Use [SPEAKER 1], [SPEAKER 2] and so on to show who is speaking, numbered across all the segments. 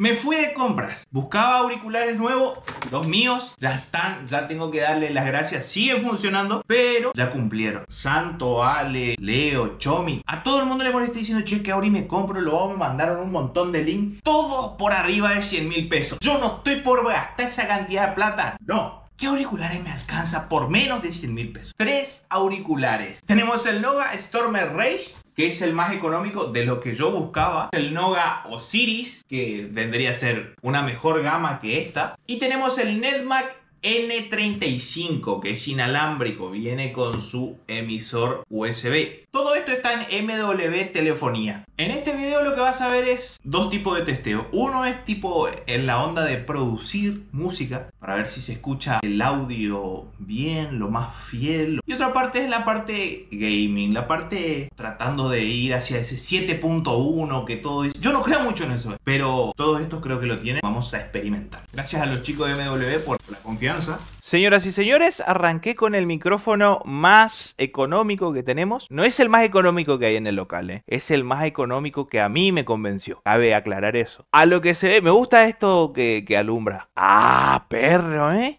[SPEAKER 1] Me fui de compras, buscaba auriculares nuevos, los míos ya están, ya tengo que darle las gracias, siguen funcionando, pero ya cumplieron. Santo, Ale, Leo, Chomi, a todo el mundo le molesté diciendo, che, que ahora me compro, lo vamos a mandar un montón de links, todos por arriba de 100 mil pesos. Yo no estoy por gastar esa cantidad de plata, no. ¿Qué auriculares me alcanza por menos de 100 mil pesos? Tres auriculares. Tenemos el Noga Stormer Rage, que es el más económico de lo que yo buscaba. El Noga Osiris, que vendría a ser una mejor gama que esta. Y tenemos el NetMac N35, que es inalámbrico, viene con su emisor USB. Todo esto está en MW Telefonía. En este video lo que vas a ver es dos tipos de testeo. Uno es tipo en la onda de producir música para ver si se escucha el audio bien, lo más fiel. Y otra parte es la parte gaming, la parte tratando de ir hacia ese 7.1 que todo dice yo no creo mucho en eso, pero todos estos creo que lo tienen. Vamos a experimentar. Gracias a los chicos de MW por la confianza. Señoras y señores, arranqué con el micrófono más económico que tenemos. No es el más económico que hay en el local, ¿eh? es el más económico que a mí me convenció. Cabe aclarar eso. A lo que se ve, me gusta esto que, que alumbra. Ah, perro, ¿eh?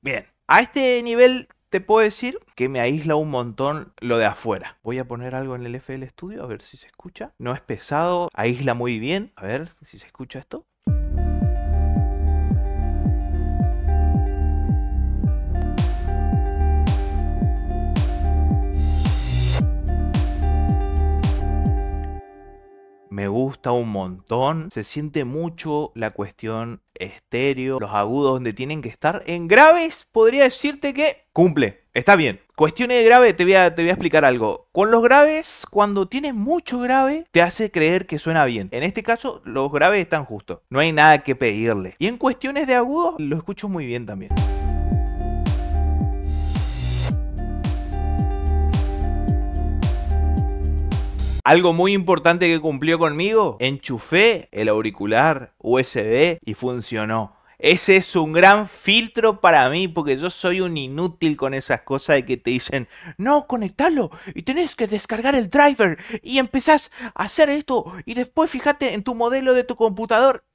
[SPEAKER 1] Bien. A este nivel te puedo decir que me aísla un montón lo de afuera. Voy a poner algo en el FL Studio a ver si se escucha. No es pesado, aísla muy bien. A ver si se escucha esto. un montón. Se siente mucho la cuestión estéreo, los agudos donde tienen que estar. En graves podría decirte que cumple, está bien. Cuestiones de grave, te voy, a, te voy a explicar algo. Con los graves, cuando tienes mucho grave, te hace creer que suena bien. En este caso, los graves están justos. No hay nada que pedirle. Y en cuestiones de agudos, lo escucho muy bien también. Algo muy importante que cumplió conmigo, enchufé el auricular USB y funcionó. Ese es un gran filtro para mí, porque yo soy un inútil con esas cosas de que te dicen, no, conectarlo y tenés que descargar el driver y empezás a hacer esto y después fíjate en tu modelo de tu computador.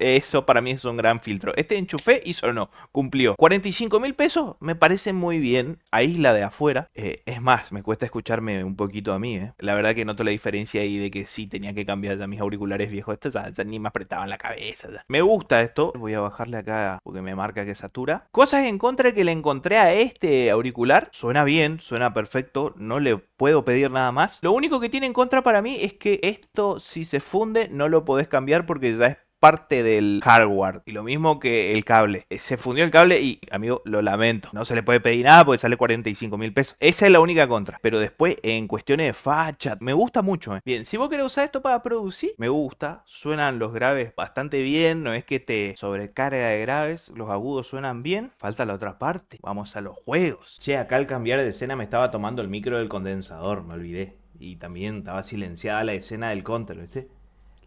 [SPEAKER 1] Eso para mí es un gran filtro. Este enchufé hizo o no, cumplió. 45 mil pesos me parece muy bien. a isla de afuera. Eh, es más, me cuesta escucharme un poquito a mí. Eh. La verdad que noto la diferencia ahí de que sí tenía que cambiar ya mis auriculares viejos. Estos ya, ni me apretaban la cabeza. Me gusta esto. Voy a bajarle acá porque me marca que satura. Cosas en contra que le encontré a este auricular. Suena bien, suena perfecto. No le puedo pedir nada más. Lo único que tiene en contra para mí es que esto si se funde no lo podés cambiar porque ya es parte del hardware y lo mismo que el cable. Eh, se fundió el cable y, amigo, lo lamento. No se le puede pedir nada porque sale 45 mil pesos. Esa es la única contra. Pero después, en cuestiones de facha, me gusta mucho. ¿eh? Bien, si vos querés usar esto para producir, me gusta. Suenan los graves bastante bien. No es que te sobrecarga de graves. Los agudos suenan bien. Falta la otra parte. Vamos a los juegos. Che, acá al cambiar de escena me estaba tomando el micro del condensador. Me olvidé. Y también estaba silenciada la escena del counter, ¿viste?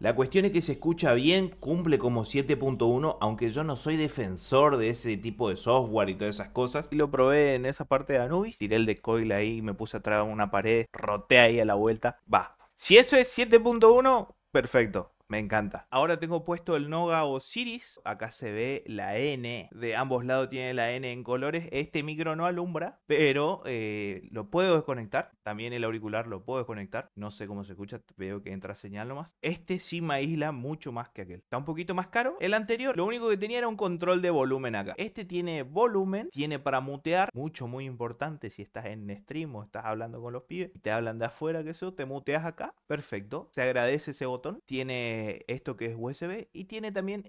[SPEAKER 1] La cuestión es que se escucha bien, cumple como 7.1, aunque yo no soy defensor de ese tipo de software y todas esas cosas. Y lo probé en esa parte de Anubis, tiré el de ahí, me puse atrás de una pared, roté ahí a la vuelta, va. Si eso es 7.1, perfecto. Me encanta. Ahora tengo puesto el Noga Osiris. Acá se ve la N. De ambos lados tiene la N en colores. Este micro no alumbra, pero eh, lo puedo desconectar. También el auricular lo puedo desconectar. No sé cómo se escucha. Veo que entra señal nomás. Este sí me aísla mucho más que aquel. Está un poquito más caro. El anterior, lo único que tenía era un control de volumen acá. Este tiene volumen. Tiene para mutear. Mucho, muy importante si estás en stream o estás hablando con los pibes. Y te hablan de afuera, que eso. Te muteas acá. Perfecto. Se agradece ese botón. Tiene esto que es USB y tiene también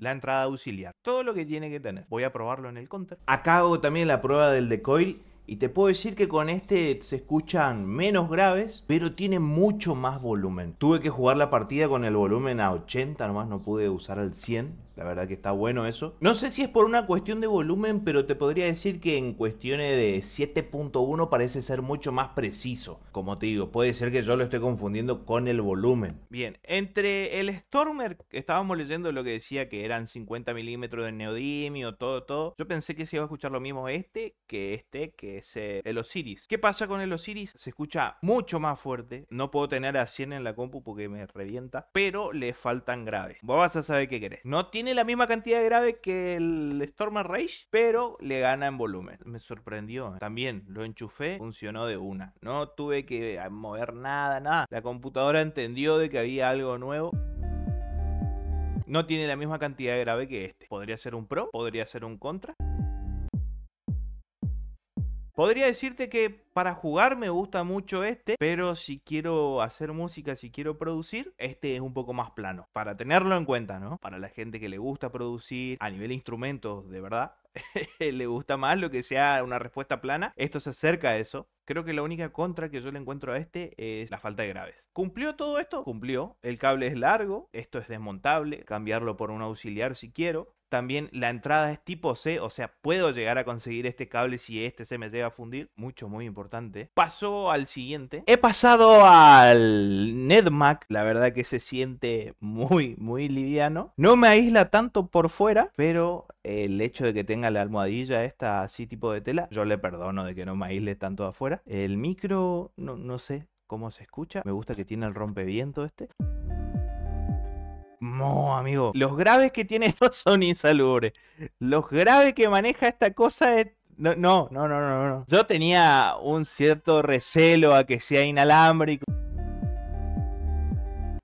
[SPEAKER 1] la entrada auxiliar. Todo lo que tiene que tener. Voy a probarlo en el counter. Acá hago también la prueba del decoil y te puedo decir que con este se escuchan menos graves, pero tiene mucho más volumen. Tuve que jugar la partida con el volumen a 80, nomás no pude usar al 100 la verdad que está bueno eso. No sé si es por una cuestión de volumen, pero te podría decir que en cuestiones de 7.1 parece ser mucho más preciso. Como te digo, puede ser que yo lo esté confundiendo con el volumen. Bien, entre el Stormer, estábamos leyendo lo que decía que eran 50 milímetros de neodimio, todo, todo. Yo pensé que se iba a escuchar lo mismo este que este, que es eh, el Osiris. ¿Qué pasa con el Osiris? Se escucha mucho más fuerte. No puedo tener a 100 en la compu porque me revienta, pero le faltan graves. Vos vas a saber qué querés. No tiene la misma cantidad de grave que el Storm Rage, pero le gana en volumen. Me sorprendió. Eh. También lo enchufé, funcionó de una. No tuve que eh, mover nada, nada. La computadora entendió de que había algo nuevo no tiene la misma cantidad de grave que este. Podría ser un pro, podría ser un contra. Podría decirte que para jugar me gusta mucho este, pero si quiero hacer música, si quiero producir, este es un poco más plano. Para tenerlo en cuenta, ¿no? Para la gente que le gusta producir a nivel instrumentos, de verdad, le gusta más lo que sea una respuesta plana. Esto se acerca a eso. Creo que la única contra que yo le encuentro a este es la falta de graves. ¿Cumplió todo esto? Cumplió. El cable es largo, esto es desmontable, cambiarlo por un auxiliar si quiero. También la entrada es tipo C, o sea, puedo llegar a conseguir este cable si este se me llega a fundir. Mucho, muy importante. Paso al siguiente. He pasado al NetMac. La verdad que se siente muy, muy liviano. No me aísla tanto por fuera, pero el hecho de que tenga la almohadilla esta así tipo de tela, yo le perdono de que no me aísle tanto afuera. El micro, no, no sé cómo se escucha. Me gusta que tiene el rompeviento este. No, amigo. Los graves que tiene esto son insalubres. Los graves que maneja esta cosa es no, no, no, no, no. Yo tenía un cierto recelo a que sea inalámbrico.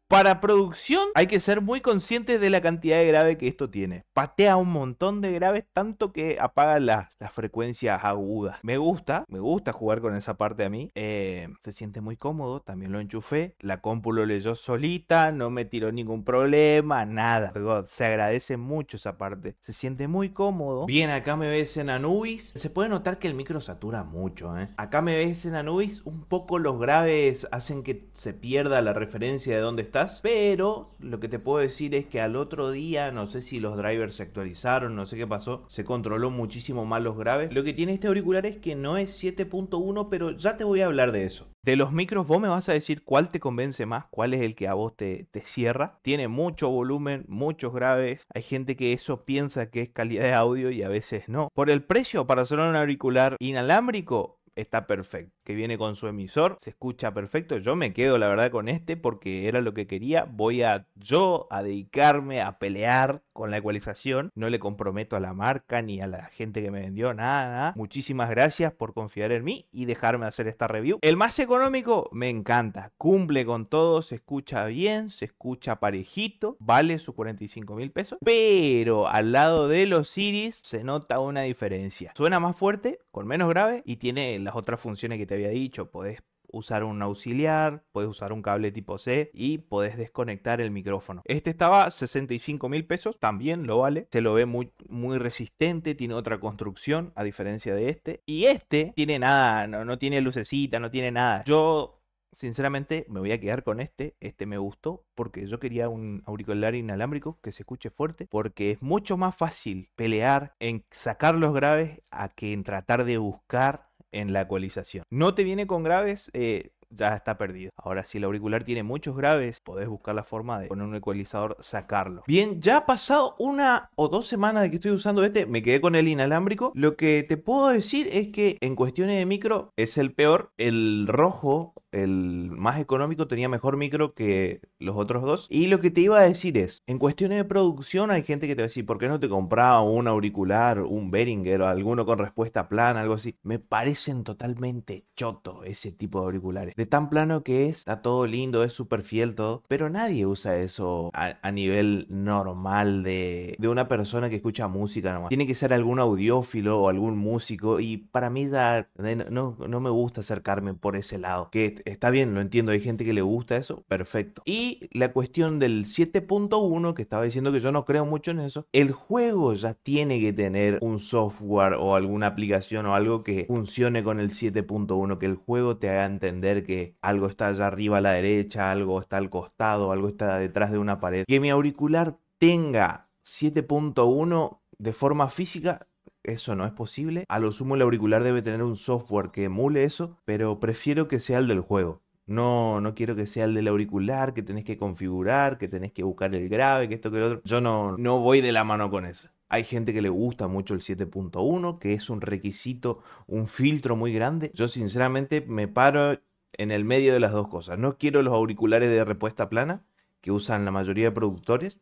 [SPEAKER 1] Para producción hay que ser muy conscientes de la cantidad de grave que esto tiene. Patea un montón de graves tanto que apaga las, frecuencias agudas. Me gusta, me gusta jugar con esa parte a mí. Eh, se siente muy cómodo, también lo enchufé. La compu lo leyó solita, no me tiró ningún problema, nada. se agradece mucho esa parte. Se siente muy cómodo. Bien, acá me ves en Anubis. Se puede notar que el micro satura mucho, ¿eh? Acá me ves en Anubis, un poco los graves hacen que se pierda la referencia de dónde está pero lo que te puedo decir es que al otro día, no sé si los drivers se actualizaron, no sé qué pasó, se controló muchísimo más los graves. Lo que tiene este auricular es que no es 7.1, pero ya te voy a hablar de eso. De los micros, vos me vas a decir cuál te convence más, cuál es el que a vos te, cierra. Tiene mucho volumen, muchos graves. Hay gente que eso piensa que es calidad de audio y a veces no. Por el precio, para hacer un auricular inalámbrico, está perfecto que viene con su emisor. Se escucha perfecto. Yo me quedo, la verdad, con este porque era lo que quería. Voy a yo a dedicarme a pelear con la ecualización. No le comprometo a la marca ni a la gente que me vendió, nada, Muchísimas gracias por confiar en mí y dejarme hacer esta review. El más económico me encanta. Cumple con todo, se escucha bien, se escucha parejito. Vale sus 45 mil pesos. Pero al lado de los Iris se nota una diferencia. Suena más fuerte, con menos grave y tiene las otras funciones que te había dicho, podés usar un auxiliar, podés usar un cable tipo C y podés desconectar el micrófono. Este estaba 65 mil pesos, también lo vale, se lo ve muy, muy resistente, tiene otra construcción a diferencia de este. Y este tiene nada, no, no tiene lucecita, no tiene nada. Yo sinceramente me voy a quedar con este. Este me gustó porque yo quería un auricular inalámbrico que se escuche fuerte porque es mucho más fácil pelear en sacar los graves a que en tratar de buscar en la actualización. No te viene con graves, eh, ya está perdido. Ahora, si el auricular tiene muchos graves, podés buscar la forma de poner un ecualizador, sacarlo. Bien, ya ha pasado una o dos semanas de que estoy usando este, me quedé con el inalámbrico. Lo que te puedo decir es que en cuestiones de micro es el peor. El rojo, el más económico, tenía mejor micro que los otros dos. Y lo que te iba a decir es, en cuestiones de producción hay gente que te va a decir, ¿por qué no te compraba un auricular, un Beringer o alguno con respuesta plana, algo así? Me parecen totalmente chotos ese tipo de auriculares de tan plano que es, está todo lindo, es súper fiel todo, pero nadie usa eso a, nivel normal de, de, una persona que escucha música nomás. Tiene que ser algún audiófilo o algún músico y para mí da, no, no me gusta acercarme por ese lado, que está bien, lo entiendo, hay gente que le gusta eso, perfecto. Y la cuestión del 7.1, que estaba diciendo que yo no creo mucho en eso, el juego ya tiene que tener un software o alguna aplicación o algo que funcione con el 7.1, que el juego te haga entender que algo está allá arriba a la derecha, algo está al costado, algo está detrás de una pared. Que mi auricular tenga 7.1 de forma física eso no es posible. A lo sumo el auricular debe tener un software que emule eso, pero prefiero que sea el del juego. No, no quiero que sea el del auricular, que tenés que configurar, que tenés que buscar el grave, que esto, que el otro. Yo no, no voy de la mano con eso. Hay gente que le gusta mucho el 7.1, que es un requisito, un filtro muy grande. Yo sinceramente me paro en el medio de las dos cosas. No quiero los auriculares de respuesta plana que usan la mayoría de productores,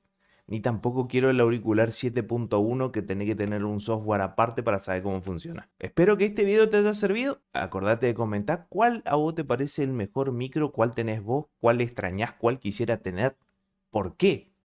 [SPEAKER 1] ni tampoco quiero el auricular 7.1 que tiene que tener un software aparte para saber cómo funciona. Espero que este video te haya servido. Acordate de comentar cuál a vos te parece el mejor micro, cuál tenés vos, cuál extrañás, cuál quisiera tener, por qué.